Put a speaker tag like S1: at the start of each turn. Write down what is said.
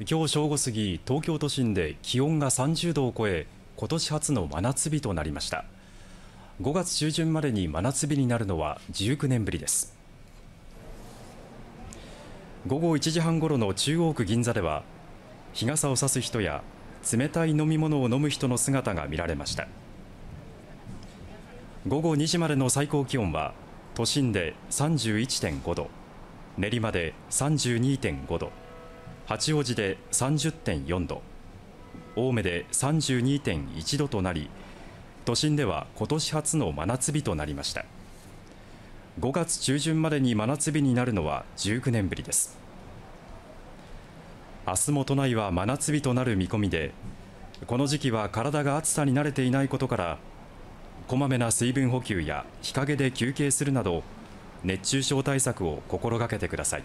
S1: 今日正午過ぎ東京都心で気温が30度を超え今年初の真夏日となりました5月中旬までに真夏日になるのは19年ぶりです午後1時半ごろの中央区銀座では日傘を差す人や冷たい飲み物を飲む人の姿が見られました午後2時までの最高気温は都心で31.5度練馬で32.5度八王子で30.4度青梅で32.1度となり都心では今年初の真夏日となりました5月中旬までに真夏日になるのは19年ぶりです明日も都内は真夏日となる見込みでこの時期は体が暑さに慣れていないことからこまめな水分補給や日陰で休憩するなど熱中症対策を心がけてください。